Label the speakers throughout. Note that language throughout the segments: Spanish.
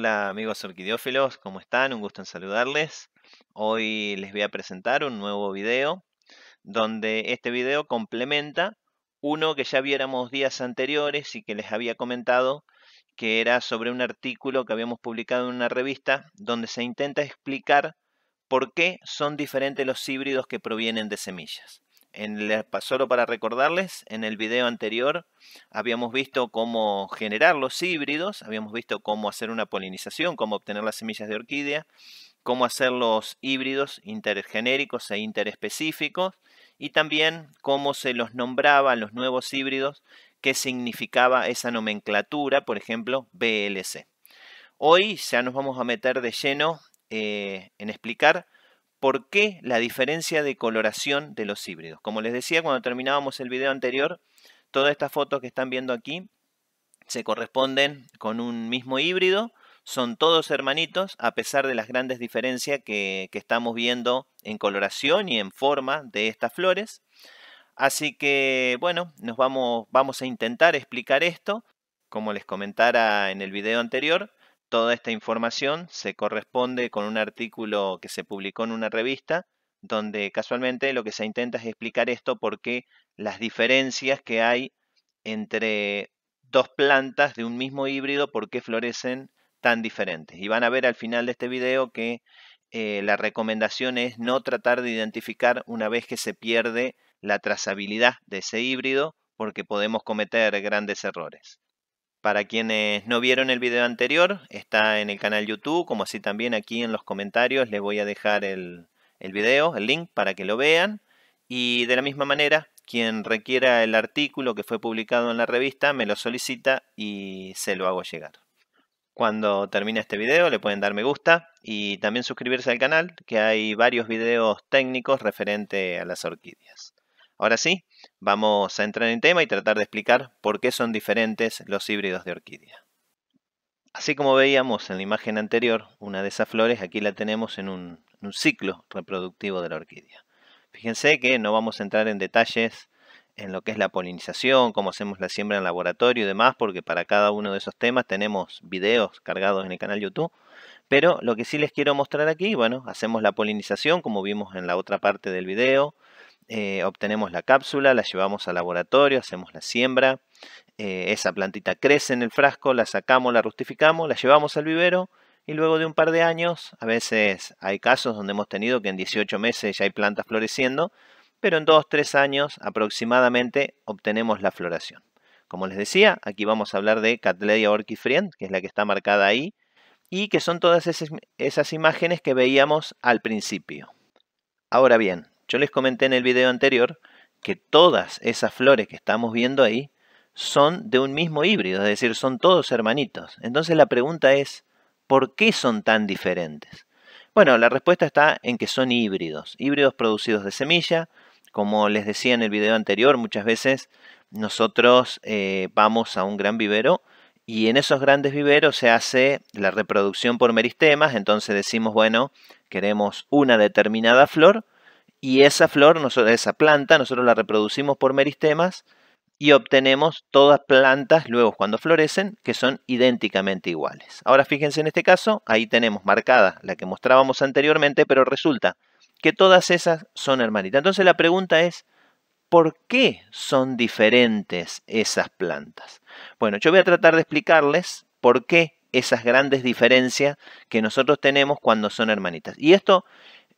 Speaker 1: Hola amigos orquidiófilos, ¿cómo están? Un gusto en saludarles. Hoy les voy a presentar un nuevo video donde este video complementa uno que ya viéramos días anteriores y que les había comentado que era sobre un artículo que habíamos publicado en una revista donde se intenta explicar por qué son diferentes los híbridos que provienen de semillas. En solo para recordarles, en el video anterior habíamos visto cómo generar los híbridos, habíamos visto cómo hacer una polinización, cómo obtener las semillas de orquídea, cómo hacer los híbridos intergenéricos e interespecíficos y también cómo se los nombraba los nuevos híbridos, qué significaba esa nomenclatura, por ejemplo, BLC. Hoy ya nos vamos a meter de lleno eh, en explicar por qué la diferencia de coloración de los híbridos. Como les decía cuando terminábamos el video anterior, todas estas fotos que están viendo aquí se corresponden con un mismo híbrido, son todos hermanitos a pesar de las grandes diferencias que, estamos viendo en coloración y en forma de estas flores. Así que bueno, nos vamos, vamos a intentar explicar esto, como les comentara en el video anterior, Toda esta información se corresponde con un artículo que se publicó en una revista donde casualmente lo que se intenta es explicar esto porque las diferencias que hay entre dos plantas de un mismo híbrido, por qué florecen tan diferentes. Y van a ver al final de este video que eh, la recomendación es no tratar de identificar una vez que se pierde la trazabilidad de ese híbrido porque podemos cometer grandes errores. Para quienes no vieron el video anterior, está en el canal YouTube, como así también aquí en los comentarios les voy a dejar el, video, el link para que lo vean. Y de la misma manera, quien requiera el artículo que fue publicado en la revista, me lo solicita y se lo hago llegar. Cuando termine este video le pueden dar me gusta y también suscribirse al canal, que hay varios videos técnicos referente a las orquídeas. Ahora sí, vamos a entrar en tema y tratar de explicar por qué son diferentes los híbridos de orquídea. Así como veíamos en la imagen anterior, una de esas flores aquí la tenemos en un, ciclo reproductivo de la orquídea. Fíjense que no vamos a entrar en detalles en lo que es la polinización, cómo hacemos la siembra en laboratorio y demás, porque para cada uno de esos temas tenemos videos cargados en el canal YouTube. Pero lo que sí les quiero mostrar aquí, bueno, hacemos la polinización como vimos en la otra parte del video, eh, obtenemos la cápsula, la llevamos al laboratorio, hacemos la siembra, eh, esa plantita crece en el frasco, la sacamos, la rustificamos, la llevamos al vivero y luego de un par de años, a veces hay casos donde hemos tenido que en 18 meses ya hay plantas floreciendo, pero en 2-3 años aproximadamente obtenemos la floración. Como les decía, aquí vamos a hablar de Cattleya orchifrient, que es la que está marcada ahí, y que son todas esas imágenes que veíamos al principio. Ahora bien, yo les comenté en el video anterior que todas esas flores que estamos viendo ahí son de un mismo híbrido, es decir, son todos hermanitos. Entonces la pregunta es, ¿por qué son tan diferentes? Bueno, la respuesta está en que son híbridos, híbridos producidos de semilla. Como les decía en el video anterior, muchas veces nosotros eh, vamos a un gran vivero y en esos grandes viveros se hace la reproducción por meristemas, entonces decimos, bueno, queremos una determinada flor y esa flor, nosotros, esa planta, nosotros la reproducimos por meristemas y obtenemos todas plantas luego cuando florecen que son idénticamente iguales. Ahora fíjense en este caso, ahí tenemos marcada la que mostrábamos anteriormente, pero resulta que todas esas son hermanitas. Entonces la pregunta es, ¿por qué son diferentes esas plantas? Bueno, yo voy a tratar de explicarles por qué esas grandes diferencias que nosotros tenemos cuando son hermanitas. Y esto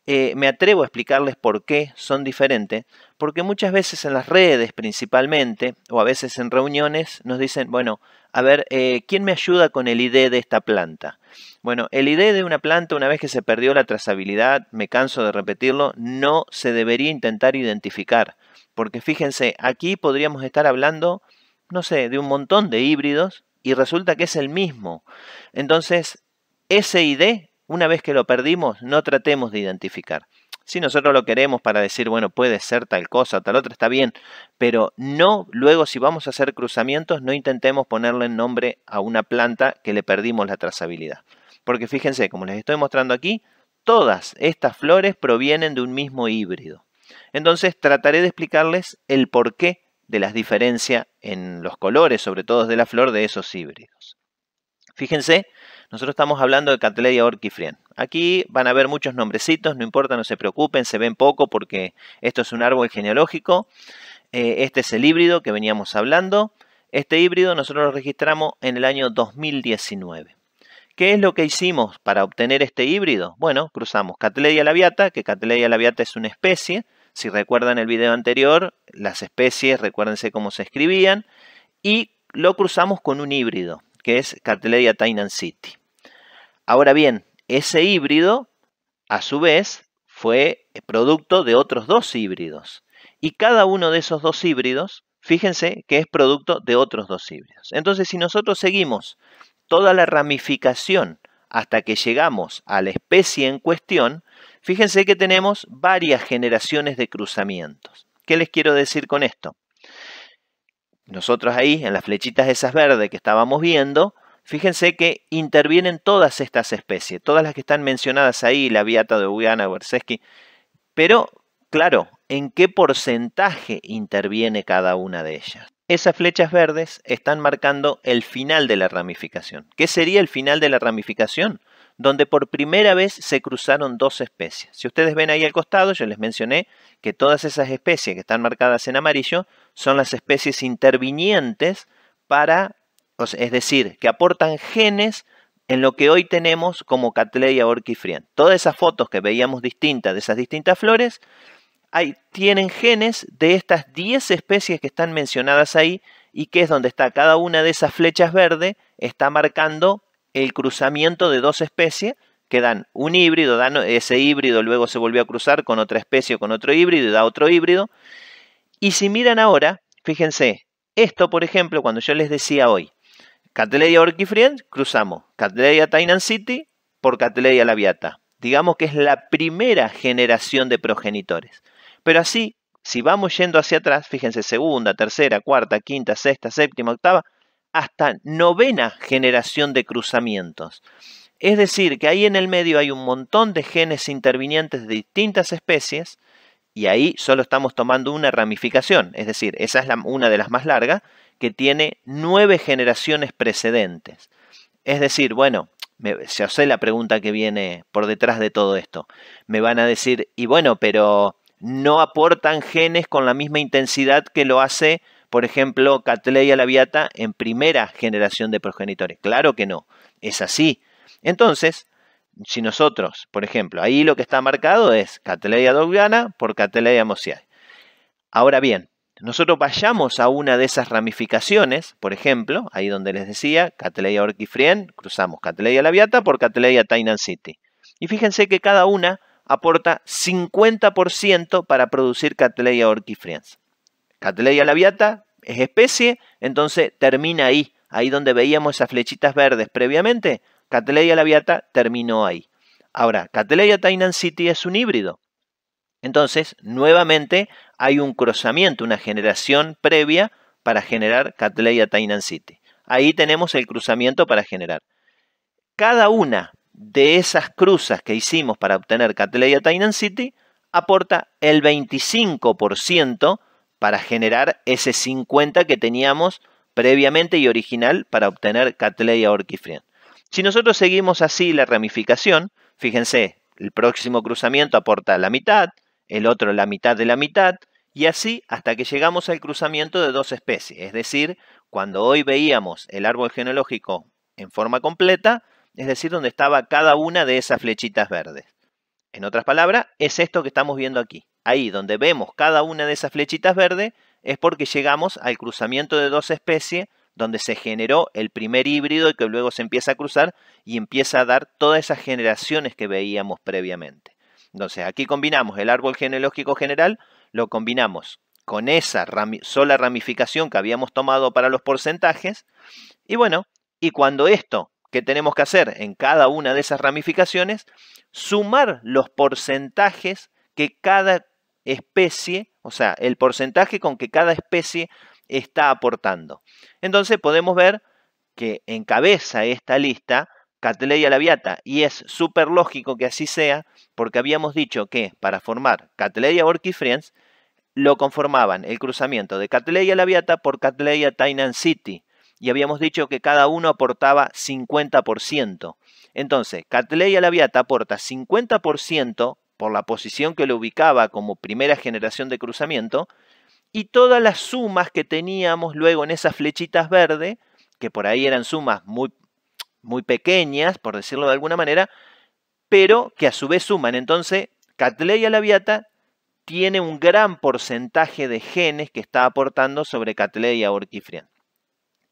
Speaker 1: eh, me atrevo a explicarles por qué son diferentes, porque muchas veces en las redes principalmente, o a veces en reuniones, nos dicen, bueno, a ver, eh, ¿quién me ayuda con el ID de esta planta? Bueno, el ID de una planta, una vez que se perdió la trazabilidad, me canso de repetirlo, no se debería intentar identificar, porque fíjense, aquí podríamos estar hablando, no sé, de un montón de híbridos y resulta que es el mismo. Entonces, ese ID una vez que lo perdimos, no tratemos de identificar. Si nosotros lo queremos para decir, bueno, puede ser tal cosa, o tal otra, está bien, pero no, luego si vamos a hacer cruzamientos, no intentemos ponerle nombre a una planta que le perdimos la trazabilidad. Porque fíjense, como les estoy mostrando aquí, todas estas flores provienen de un mismo híbrido. Entonces trataré de explicarles el porqué de las diferencias en los colores, sobre todo de la flor, de esos híbridos. Fíjense nosotros estamos hablando de Cattleya orchifrien. Aquí van a ver muchos nombrecitos, no importa, no se preocupen, se ven poco porque esto es un árbol genealógico. Eh, este es el híbrido que veníamos hablando. Este híbrido nosotros lo registramos en el año 2019. ¿Qué es lo que hicimos para obtener este híbrido? Bueno, cruzamos Cattleya labiata, que Cattleya labiata es una especie. Si recuerdan el video anterior, las especies, recuérdense cómo se escribían. Y lo cruzamos con un híbrido, que es Cattleya Tainan City. Ahora bien, ese híbrido, a su vez, fue producto de otros dos híbridos. Y cada uno de esos dos híbridos, fíjense que es producto de otros dos híbridos. Entonces, si nosotros seguimos toda la ramificación hasta que llegamos a la especie en cuestión, fíjense que tenemos varias generaciones de cruzamientos. ¿Qué les quiero decir con esto? Nosotros ahí, en las flechitas esas verdes que estábamos viendo, Fíjense que intervienen todas estas especies, todas las que están mencionadas ahí, la viata de Uyana, Werseski, pero claro, ¿en qué porcentaje interviene cada una de ellas? Esas flechas verdes están marcando el final de la ramificación. ¿Qué sería el final de la ramificación? Donde por primera vez se cruzaron dos especies. Si ustedes ven ahí al costado, yo les mencioné que todas esas especies que están marcadas en amarillo son las especies intervinientes para es decir, que aportan genes en lo que hoy tenemos como Catleya orchifrien. Todas esas fotos que veíamos distintas de esas distintas flores tienen genes de estas 10 especies que están mencionadas ahí y que es donde está cada una de esas flechas verde, está marcando el cruzamiento de dos especies que dan un híbrido, dan ese híbrido luego se volvió a cruzar con otra especie, con otro híbrido y da otro híbrido. Y si miran ahora, fíjense, esto por ejemplo, cuando yo les decía hoy, Catleya Orquifriend, cruzamos Catleya Tainan City por Catleya Labiata. Digamos que es la primera generación de progenitores. Pero así, si vamos yendo hacia atrás, fíjense, segunda, tercera, cuarta, quinta, sexta, séptima, octava, hasta novena generación de cruzamientos. Es decir, que ahí en el medio hay un montón de genes intervinientes de distintas especies y ahí solo estamos tomando una ramificación, es decir, esa es una de las más largas que tiene nueve generaciones precedentes. Es decir, bueno, ya se hace la pregunta que viene por detrás de todo esto. Me van a decir, y bueno, pero no aportan genes con la misma intensidad que lo hace, por ejemplo, Catleya labiata en primera generación de progenitores. Claro que no, es así. Entonces, si nosotros, por ejemplo, ahí lo que está marcado es Catleya dogliana por Catleya mosiae. Ahora bien, nosotros vayamos a una de esas ramificaciones, por ejemplo, ahí donde les decía, Cateleia Orquifrien, cruzamos Cateleia labiata por Cateleia Tainan City. Y fíjense que cada una aporta 50% para producir Cateleia Orquifriens. Cateleia La Viata es especie, entonces termina ahí, ahí donde veíamos esas flechitas verdes previamente, Cateleia labiata terminó ahí. Ahora, Cateleia Tainan City es un híbrido. Entonces, nuevamente hay un cruzamiento, una generación previa para generar Catley Tainan City. Ahí tenemos el cruzamiento para generar. Cada una de esas cruzas que hicimos para obtener Catley Tainan City aporta el 25% para generar ese 50 que teníamos previamente y original para obtener Catley a Si nosotros seguimos así la ramificación, fíjense, el próximo cruzamiento aporta la mitad, el otro la mitad de la mitad, y así hasta que llegamos al cruzamiento de dos especies. Es decir, cuando hoy veíamos el árbol genealógico en forma completa, es decir, donde estaba cada una de esas flechitas verdes. En otras palabras, es esto que estamos viendo aquí. Ahí donde vemos cada una de esas flechitas verdes es porque llegamos al cruzamiento de dos especies donde se generó el primer híbrido y que luego se empieza a cruzar y empieza a dar todas esas generaciones que veíamos previamente. Entonces, aquí combinamos el árbol genealógico general, lo combinamos con esa sola ramificación que habíamos tomado para los porcentajes. Y bueno, y cuando esto que tenemos que hacer en cada una de esas ramificaciones, sumar los porcentajes que cada especie, o sea, el porcentaje con que cada especie está aportando. Entonces podemos ver que encabeza esta lista catleya labiata, y es súper lógico que así sea, porque habíamos dicho que para formar Cattleya Friends, lo conformaban el cruzamiento de Cattleya labiata por Cattleya Tainan City, y habíamos dicho que cada uno aportaba 50%. Entonces, Cattleya labiata aporta 50% por la posición que lo ubicaba como primera generación de cruzamiento, y todas las sumas que teníamos luego en esas flechitas verde, que por ahí eran sumas muy muy pequeñas, por decirlo de alguna manera, pero que a su vez suman. Entonces, Cattleya labiata tiene un gran porcentaje de genes que está aportando sobre Cattleya orquifrian.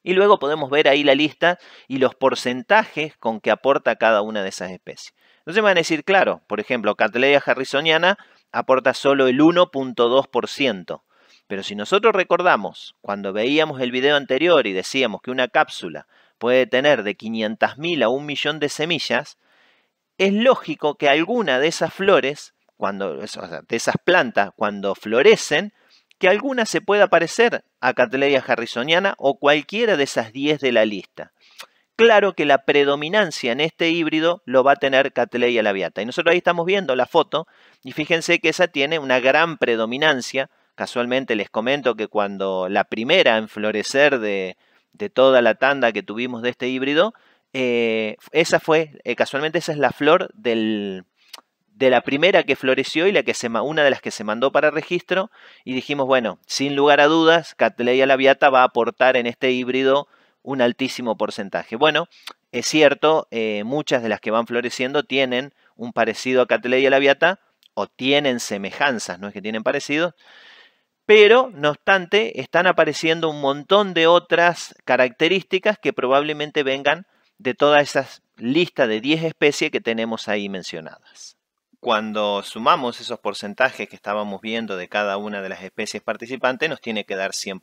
Speaker 1: Y luego podemos ver ahí la lista y los porcentajes con que aporta cada una de esas especies. Entonces me van a decir, claro, por ejemplo, Cattleya harrisoniana aporta solo el 1.2%. Pero si nosotros recordamos, cuando veíamos el video anterior y decíamos que una cápsula puede tener de 500.000 a un millón de semillas, es lógico que alguna de esas flores, cuando, de esas plantas, cuando florecen, que alguna se pueda parecer a Catleya harrisoniana o cualquiera de esas 10 de la lista. Claro que la predominancia en este híbrido lo va a tener Catleya labiata. Y nosotros ahí estamos viendo la foto y fíjense que esa tiene una gran predominancia. Casualmente les comento que cuando la primera en florecer de, de toda la tanda que tuvimos de este híbrido, eh, esa fue, eh, casualmente esa es la flor de la primera que floreció y la que una de las que se mandó para registro y dijimos, bueno, sin lugar a dudas, Catleya labiata va a aportar en este híbrido un altísimo porcentaje. Bueno, es cierto, eh, muchas de las que van floreciendo tienen un parecido a Catleya labiata o tienen semejanzas, no es que tienen parecidos, pero no obstante están apareciendo un montón de otras características que probablemente vengan de toda esa lista de 10 especies que tenemos ahí mencionadas. Cuando sumamos esos porcentajes que estábamos viendo de cada una de las especies participantes, nos tiene que dar 100%.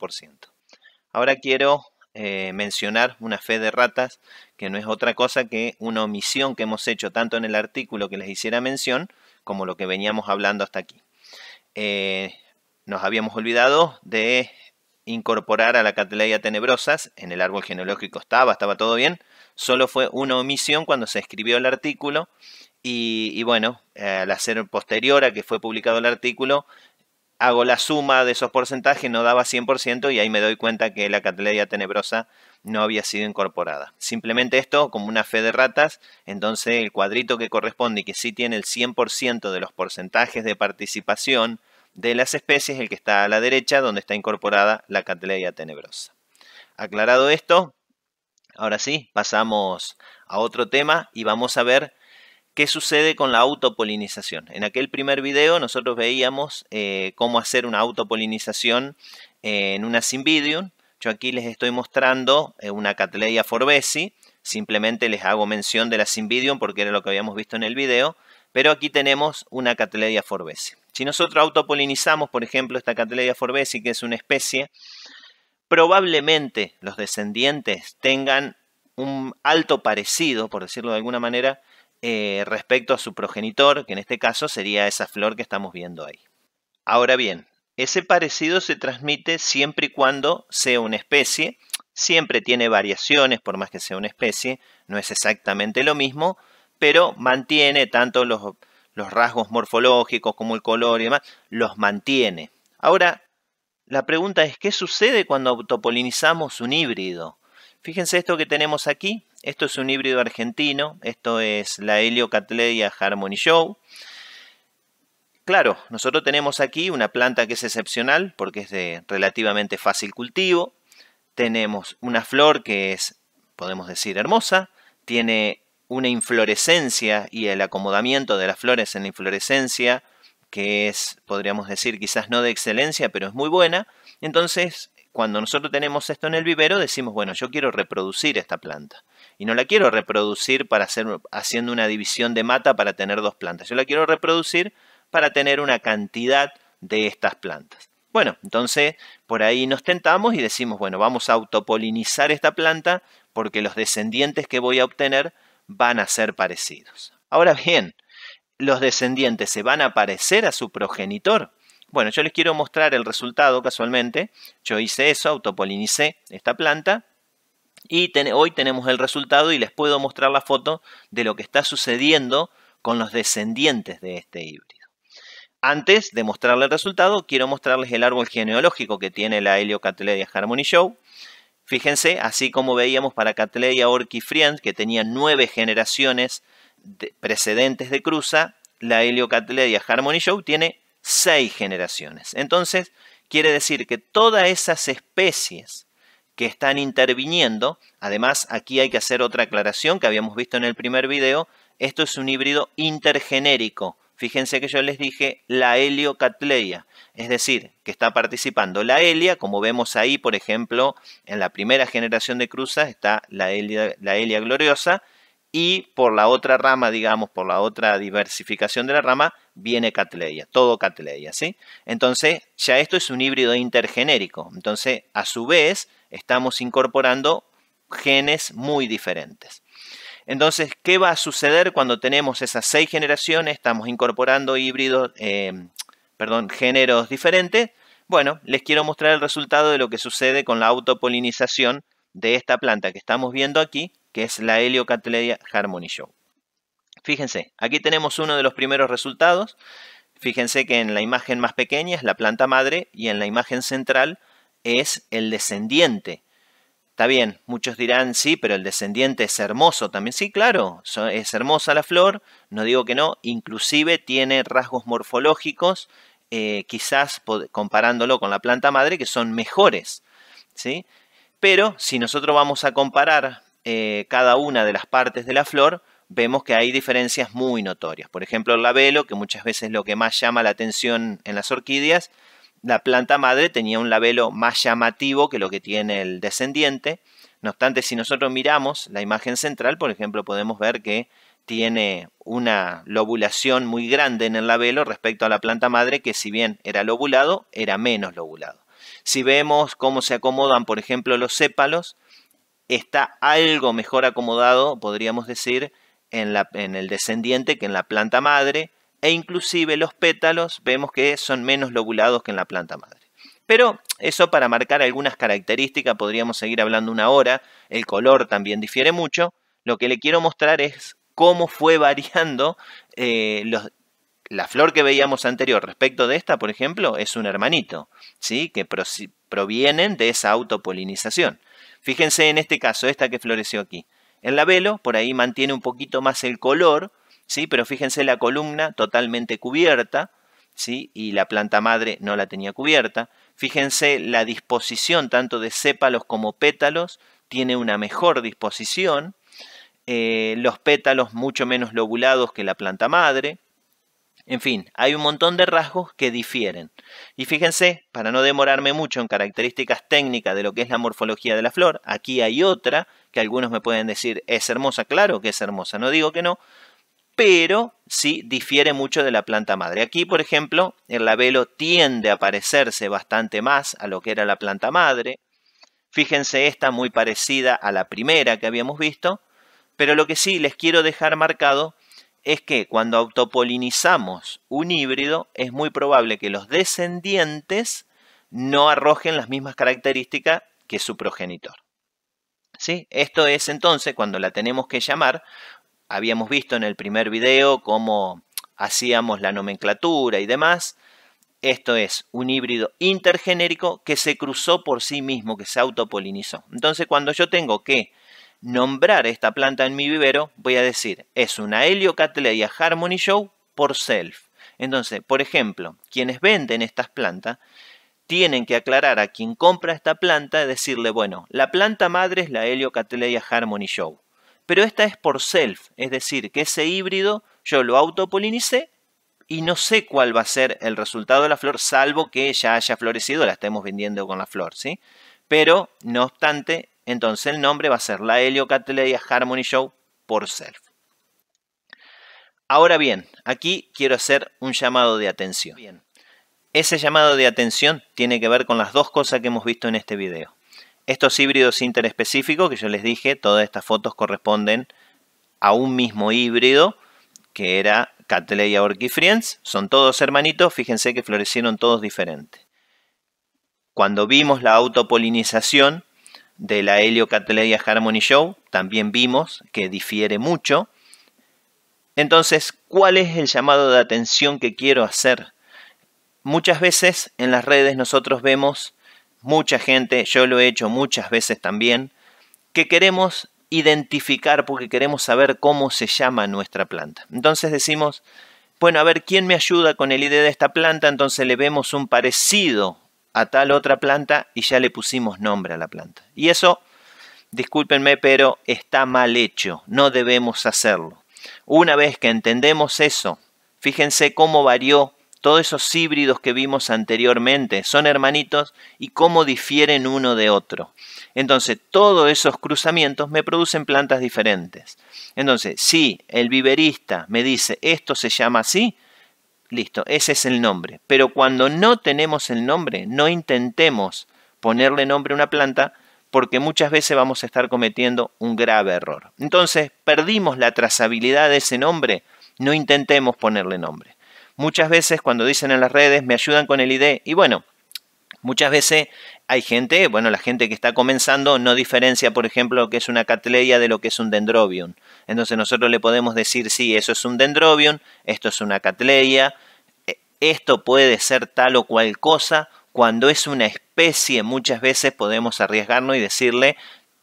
Speaker 1: Ahora quiero eh, mencionar una fe de ratas, que no es otra cosa que una omisión que hemos hecho tanto en el artículo que les hiciera mención, como lo que veníamos hablando hasta aquí. Eh, nos habíamos olvidado de incorporar a la Catleya tenebrosas, en el árbol genealógico estaba, estaba todo bien, solo fue una omisión cuando se escribió el artículo y, bueno, al hacer posterior a que fue publicado el artículo, hago la suma de esos porcentajes, no daba 100% y ahí me doy cuenta que la Catleya tenebrosa no había sido incorporada. Simplemente esto como una fe de ratas, entonces el cuadrito que corresponde y que sí tiene el 100% de los porcentajes de participación de las especies, el que está a la derecha, donde está incorporada la Cattleya tenebrosa. Aclarado esto, ahora sí, pasamos a otro tema y vamos a ver qué sucede con la autopolinización. En aquel primer video nosotros veíamos eh, cómo hacer una autopolinización eh, en una Cymbidium. Yo aquí les estoy mostrando eh, una Cattleya forbesi. Simplemente les hago mención de la Cymbidium porque era lo que habíamos visto en el video. Pero aquí tenemos una Cattleya forbesi. Si nosotros autopolinizamos, por ejemplo, esta Cattleya forbesi, que es una especie, probablemente los descendientes tengan un alto parecido, por decirlo de alguna manera, eh, respecto a su progenitor, que en este caso sería esa flor que estamos viendo ahí. Ahora bien, ese parecido se transmite siempre y cuando sea una especie, siempre tiene variaciones, por más que sea una especie, no es exactamente lo mismo, pero mantiene tanto los los rasgos morfológicos como el color y demás, los mantiene. Ahora, la pregunta es, ¿qué sucede cuando autopolinizamos un híbrido? Fíjense esto que tenemos aquí, esto es un híbrido argentino, esto es la Heliocatleia Harmony Show. Claro, nosotros tenemos aquí una planta que es excepcional porque es de relativamente fácil cultivo. Tenemos una flor que es, podemos decir, hermosa. Tiene una inflorescencia y el acomodamiento de las flores en la inflorescencia, que es, podríamos decir, quizás no de excelencia, pero es muy buena. Entonces, cuando nosotros tenemos esto en el vivero, decimos, bueno, yo quiero reproducir esta planta. Y no la quiero reproducir para hacer, haciendo una división de mata para tener dos plantas. Yo la quiero reproducir para tener una cantidad de estas plantas. Bueno, entonces por ahí nos tentamos y decimos, bueno, vamos a autopolinizar esta planta porque los descendientes que voy a obtener van a ser parecidos. Ahora bien, ¿los descendientes se van a parecer a su progenitor? Bueno, yo les quiero mostrar el resultado casualmente. Yo hice eso, autopolinicé esta planta y hoy tenemos el resultado y les puedo mostrar la foto de lo que está sucediendo con los descendientes de este híbrido. Antes de mostrarles el resultado, quiero mostrarles el árbol genealógico que tiene la Heliocatleia Harmony Show Fíjense, así como veíamos para Catleya, Orki que tenía nueve generaciones precedentes de cruza, la Heliocatleya Harmony Show tiene seis generaciones. Entonces, quiere decir que todas esas especies que están interviniendo, además aquí hay que hacer otra aclaración que habíamos visto en el primer video, esto es un híbrido intergenérico, Fíjense que yo les dije la heliocatleia, es decir, que está participando la helia, como vemos ahí, por ejemplo, en la primera generación de cruzas está la helia, la gloriosa, y por la otra rama, digamos, por la otra diversificación de la rama, viene catleia, todo catleia, ¿sí? Entonces, ya esto es un híbrido intergenérico, entonces, a su vez, estamos incorporando genes muy diferentes. Entonces, ¿qué va a suceder cuando tenemos esas seis generaciones? Estamos incorporando híbridos, eh, perdón, géneros diferentes. Bueno, les quiero mostrar el resultado de lo que sucede con la autopolinización de esta planta que estamos viendo aquí, que es la Heliocatelia Harmony Show. Fíjense, aquí tenemos uno de los primeros resultados. Fíjense que en la imagen más pequeña es la planta madre y en la imagen central es el descendiente Está bien, muchos dirán, sí, pero el descendiente es hermoso también. Sí, claro, es hermosa la flor, no digo que no, inclusive tiene rasgos morfológicos, eh, quizás comparándolo con la planta madre, que son mejores. ¿sí? Pero si nosotros vamos a comparar eh, cada una de las partes de la flor, vemos que hay diferencias muy notorias. Por ejemplo, el labelo, que muchas veces es lo que más llama la atención en las orquídeas, la planta madre tenía un labelo más llamativo que lo que tiene el descendiente. No obstante, si nosotros miramos la imagen central, por ejemplo, podemos ver que tiene una lobulación muy grande en el labelo respecto a la planta madre, que si bien era lobulado, era menos lobulado. Si vemos cómo se acomodan, por ejemplo, los sépalos, está algo mejor acomodado, podríamos decir, en, en el descendiente que en la planta madre e inclusive los pétalos vemos que son menos lobulados que en la planta madre. Pero eso para marcar algunas características, podríamos seguir hablando una hora, el color también difiere mucho, lo que le quiero mostrar es cómo fue variando eh, la flor que veíamos anterior respecto de esta, por ejemplo, es un hermanito, ¿sí? que provienen de esa autopolinización. Fíjense en este caso, esta que floreció aquí. El labelo, por ahí mantiene un poquito más el color, pero fíjense la columna totalmente cubierta, ¿sí? Y la planta madre no la tenía cubierta. Fíjense la disposición tanto de sépalos como pétalos, tiene una mejor disposición. Eh, los pétalos mucho menos lobulados que la planta madre. En fin, hay un montón de rasgos que difieren. Y fíjense, para no demorarme mucho en características técnicas de lo que es la morfología de la flor, aquí hay otra que algunos me pueden decir es hermosa, claro que es hermosa, no digo que no, pero sí difiere mucho de la planta madre. Aquí, por ejemplo, el labelo tiende a parecerse bastante más a lo que era la planta madre. Fíjense esta muy parecida a la primera que habíamos visto, pero lo que sí les quiero dejar marcado es que cuando autopolinizamos un híbrido es muy probable que los descendientes no arrojen las mismas características que su progenitor. ¿Sí? Esto es entonces cuando la tenemos que llamar habíamos visto en el primer video cómo hacíamos la nomenclatura y demás. Esto es un híbrido intergenérico que se cruzó por sí mismo, que se autopolinizó. Entonces cuando yo tengo que nombrar esta planta en mi vivero, voy a decir, es una Cattleya Harmony Show por self. Entonces, por ejemplo, quienes venden estas plantas tienen que aclarar a quien compra esta planta, decirle, bueno, la planta madre es la Cattleya Harmony Show pero esta es por self, es decir, que ese híbrido yo lo autopolinicé y no sé cuál va a ser el resultado de la flor, salvo que ya haya florecido, la estemos vendiendo con la flor, ¿sí? Pero, no obstante, entonces el nombre va a ser la Cattleya Harmony Show por self. Ahora bien, aquí quiero hacer un llamado de atención. Ese llamado de atención tiene que ver con las dos cosas que hemos visto en este video. Estos híbridos interespecíficos que yo les dije, todas estas fotos corresponden a un mismo híbrido que era Cattleya friends Son todos hermanitos, fíjense que florecieron todos diferentes. Cuando vimos la autopolinización de la Helio Cateleia Harmony Show, también vimos que difiere mucho. Entonces, ¿cuál es el llamado de atención que quiero hacer? Muchas veces en las redes nosotros vemos mucha gente, yo lo he hecho muchas veces también, que queremos identificar porque queremos saber cómo se llama nuestra planta. Entonces decimos, bueno, a ver, ¿quién me ayuda con el ID de esta planta? Entonces le vemos un parecido a tal otra planta y ya le pusimos nombre a la planta. Y eso, discúlpenme, pero está mal hecho, no debemos hacerlo. Una vez que entendemos eso, fíjense cómo varió todos esos híbridos que vimos anteriormente son hermanitos y cómo difieren uno de otro. Entonces, todos esos cruzamientos me producen plantas diferentes. Entonces, si el viverista me dice esto se llama así, listo, ese es el nombre. Pero cuando no tenemos el nombre, no intentemos ponerle nombre a una planta porque muchas veces vamos a estar cometiendo un grave error. Entonces, perdimos la trazabilidad de ese nombre, no intentemos ponerle nombre. Muchas veces cuando dicen en las redes, me ayudan con el ID, y bueno, muchas veces hay gente, bueno, la gente que está comenzando no diferencia, por ejemplo, lo que es una catleya de lo que es un dendrobium. Entonces nosotros le podemos decir, sí, eso es un dendrobium, esto es una catleya, e-, esto puede ser tal o cual cosa. Cuando es una especie, muchas veces podemos arriesgarnos y decirle,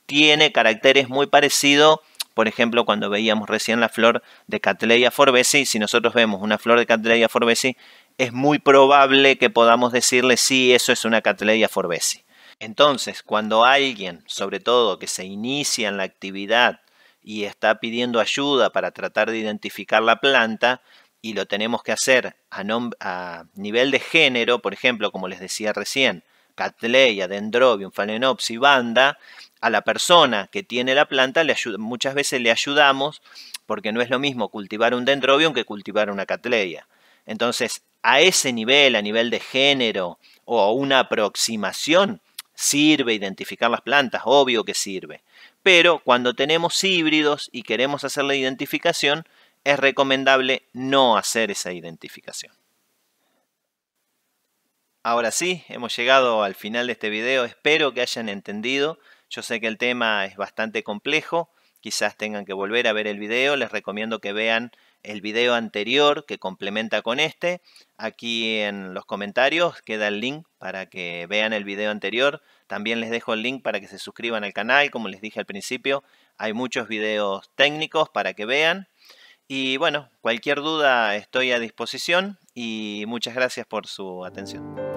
Speaker 1: tiene caracteres muy parecidos por ejemplo, cuando veíamos recién la flor de Catleya forbesi, si nosotros vemos una flor de Catleya forbesi, es muy probable que podamos decirle sí, eso es una Catleya forbesi. Entonces, cuando alguien, sobre todo que se inicia en la actividad y está pidiendo ayuda para tratar de identificar la planta, y lo tenemos que hacer a, a nivel de género, por ejemplo, como les decía recién, Catleya, Dendrobium, Phalaenopsis, Banda, a la persona que tiene la planta le ayuda, muchas veces le ayudamos porque no es lo mismo cultivar un Dendrobium que cultivar una Catleya. Entonces, a ese nivel, a nivel de género o a una aproximación, sirve identificar las plantas, obvio que sirve. Pero cuando tenemos híbridos y queremos hacer la identificación, es recomendable no hacer esa identificación. Ahora sí, hemos llegado al final de este video, espero que hayan entendido. Yo sé que el tema es bastante complejo, quizás tengan que volver a ver el video, les recomiendo que vean el video anterior que complementa con este. Aquí en los comentarios queda el link para que vean el video anterior. También les dejo el link para que se suscriban al canal, como les dije al principio, hay muchos videos técnicos para que vean. Y bueno, cualquier duda estoy a disposición y muchas gracias por su atención.